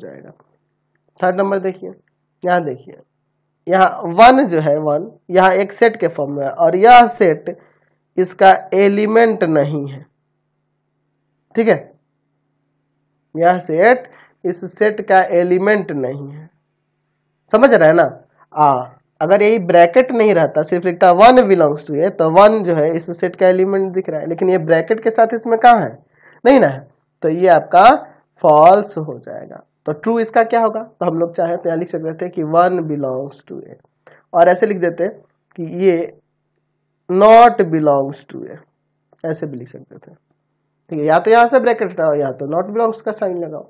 जाएगा third number देखिए यहाँ देखिए यहाँ वन जो है वन यहाँ एक सेट के फॉर्म में है और यह सेट इसका एलिमेंट नहीं है ठीक है यह सेट इस सेट का एलिमेंट नहीं है समझ रहे हैं ना आ अगर यही ब्रैकेट नहीं रहता सिर्फ लिखता वन बिलोंग्स टू ये तो वन जो है इस सेट का एलिमेंट दिख रहा है लेकिन ये ब्रैकेट के साथ इसमें कहाँ है नहीं ना तो ये आपका फॉल्स हो जाएगा तो ट्रू इसका क्या होगा तो हम लोग चाहें तो यहाँ लिख सकते थे कि वन बिलोंग्स टू ए और ऐसे लिख देते कि ये नॉट बिलोंग्स टू ए ऐसे भी लिख सकते थे ठीक है या तो यहाँ से ब्रैकेट हटाओ या तो नॉट बिलोंग्स का साइन लगाओ